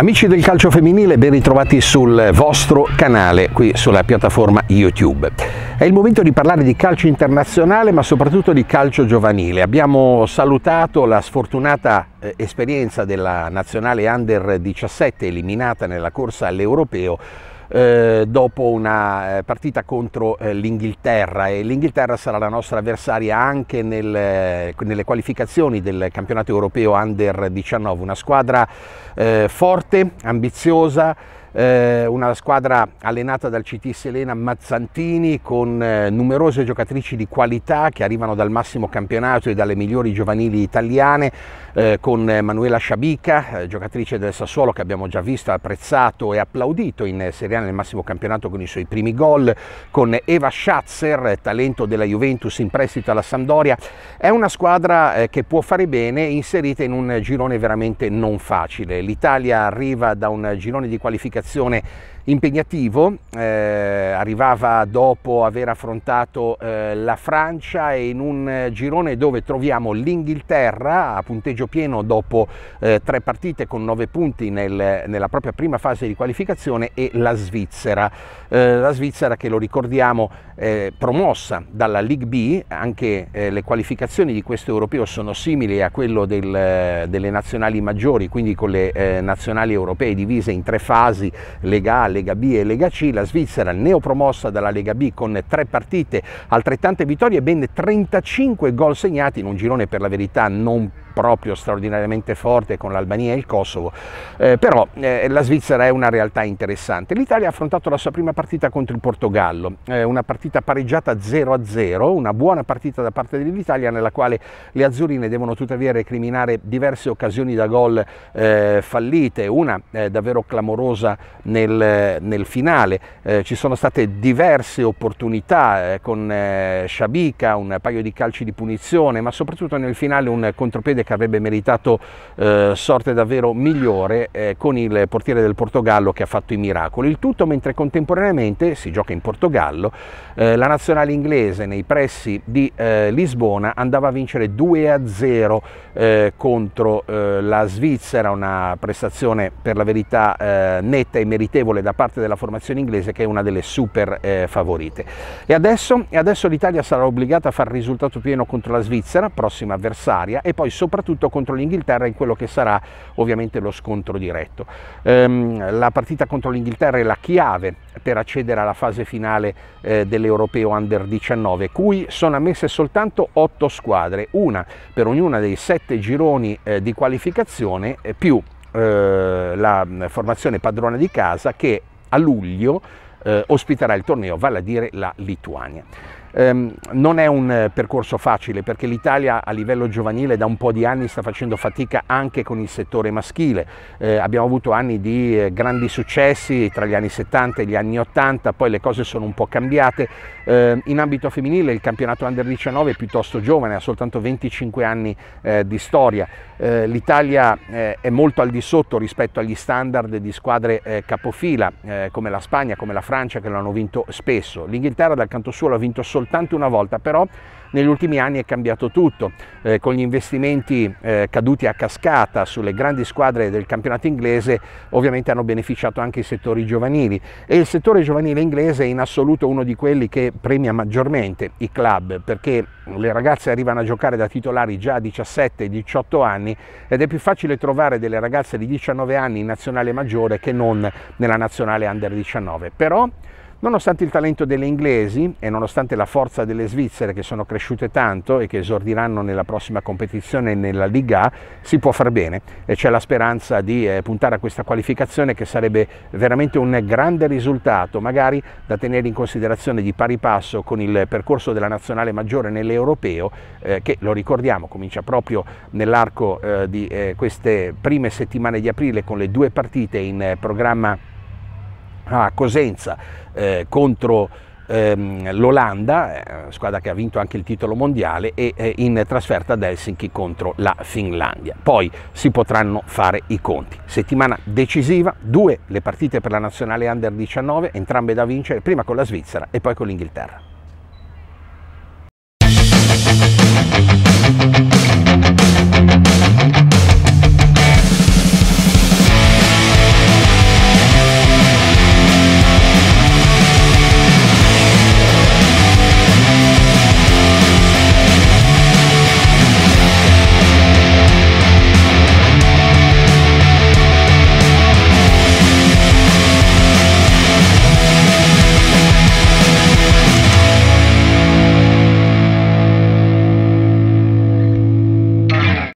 Amici del calcio femminile, ben ritrovati sul vostro canale, qui sulla piattaforma YouTube. È il momento di parlare di calcio internazionale, ma soprattutto di calcio giovanile. Abbiamo salutato la sfortunata eh, esperienza della nazionale under 17 eliminata nella corsa all'europeo eh, dopo una eh, partita contro eh, l'Inghilterra e l'Inghilterra sarà la nostra avversaria anche nel, eh, nelle qualificazioni del campionato europeo Under 19, una squadra eh, forte, ambiziosa, eh, una squadra allenata dal CT Selena Mazzantini con eh, numerose giocatrici di qualità che arrivano dal massimo campionato e dalle migliori giovanili italiane, eh, con eh, Manuela Sciabica, eh, giocatrice del Sassuolo che abbiamo già visto, apprezzato e applaudito in eh, Serie A nel massimo campionato con i suoi primi gol, con Eva Schatzer, talento della Juventus in prestito alla Sampdoria. È una squadra che può fare bene inserita in un girone veramente non facile. L'Italia arriva da un girone di qualificazione situazione impegnativo, eh, arrivava dopo aver affrontato eh, la Francia e in un eh, girone dove troviamo l'Inghilterra a punteggio pieno dopo eh, tre partite con nove punti nel, nella propria prima fase di qualificazione e la Svizzera. Eh, la Svizzera che lo ricordiamo promossa dalla League B, anche eh, le qualificazioni di questo europeo sono simili a quello del, delle nazionali maggiori, quindi con le nazionali europee divise in tre fasi, legale, Lega B e Lega C, la Svizzera neopromossa dalla Lega B con tre partite, altrettante vittorie e ben 35 gol segnati in un girone per la verità non più proprio straordinariamente forte con l'Albania e il Kosovo, eh, però eh, la Svizzera è una realtà interessante. L'Italia ha affrontato la sua prima partita contro il Portogallo, eh, una partita pareggiata 0-0, una buona partita da parte dell'Italia nella quale le azzurine devono tuttavia recriminare diverse occasioni da gol eh, fallite, una eh, davvero clamorosa nel, nel finale. Eh, ci sono state diverse opportunità con Sciabica, un paio di calci di punizione, ma soprattutto nel finale un contropiede che avrebbe meritato eh, sorte davvero migliore eh, con il portiere del Portogallo che ha fatto i miracoli. Il tutto mentre contemporaneamente si gioca in Portogallo, eh, la nazionale inglese nei pressi di eh, Lisbona andava a vincere 2-0 a eh, contro eh, la Svizzera, una prestazione per la verità netta e meritevole da parte della formazione inglese che è una delle super favorite. E adesso, e adesso l'Italia sarà obbligata a fare risultato pieno contro la Svizzera, prossima avversaria, e poi soprattutto soprattutto contro l'Inghilterra in quello che sarà ovviamente lo scontro diretto. Ehm, la partita contro l'Inghilterra è la chiave per accedere alla fase finale eh, dell'Europeo Under 19, cui sono ammesse soltanto 8 squadre, una per ognuna dei 7 gironi eh, di qualificazione più eh, la mm, formazione padrona di casa che a luglio eh, ospiterà il torneo, vale a dire la Lituania. Ehm, non è un eh, percorso facile perché l'Italia a livello giovanile da un po' di anni sta facendo fatica anche con il settore maschile. Eh, abbiamo avuto anni di eh, grandi successi tra gli anni 70 e gli anni 80, poi le cose sono un po' cambiate. Eh, in ambito femminile il campionato under 19 è piuttosto giovane, ha soltanto 25 anni eh, di storia. Eh, L'Italia è molto al di sotto rispetto agli standard di squadre capofila come la Spagna, come la Francia che l'hanno vinto spesso. L'Inghilterra dal canto suo l'ha vinto solo soltanto una volta, però negli ultimi anni è cambiato tutto, eh, con gli investimenti eh, caduti a cascata sulle grandi squadre del campionato inglese ovviamente hanno beneficiato anche i settori giovanili e il settore giovanile inglese è in assoluto uno di quelli che premia maggiormente i club perché le ragazze arrivano a giocare da titolari già a 17-18 anni ed è più facile trovare delle ragazze di 19 anni in nazionale maggiore che non nella nazionale under 19. Però Nonostante il talento delle inglesi e nonostante la forza delle svizzere che sono cresciute tanto e che esordiranno nella prossima competizione nella Liga A, si può far bene e c'è la speranza di eh, puntare a questa qualificazione che sarebbe veramente un grande risultato, magari da tenere in considerazione di pari passo con il percorso della nazionale maggiore nell'europeo eh, che lo ricordiamo comincia proprio nell'arco eh, di eh, queste prime settimane di aprile con le due partite in programma a Cosenza eh, contro ehm, l'Olanda, eh, squadra che ha vinto anche il titolo mondiale, e eh, in trasferta ad Helsinki contro la Finlandia. Poi si potranno fare i conti. Settimana decisiva, due le partite per la nazionale under 19, entrambe da vincere, prima con la Svizzera e poi con l'Inghilterra.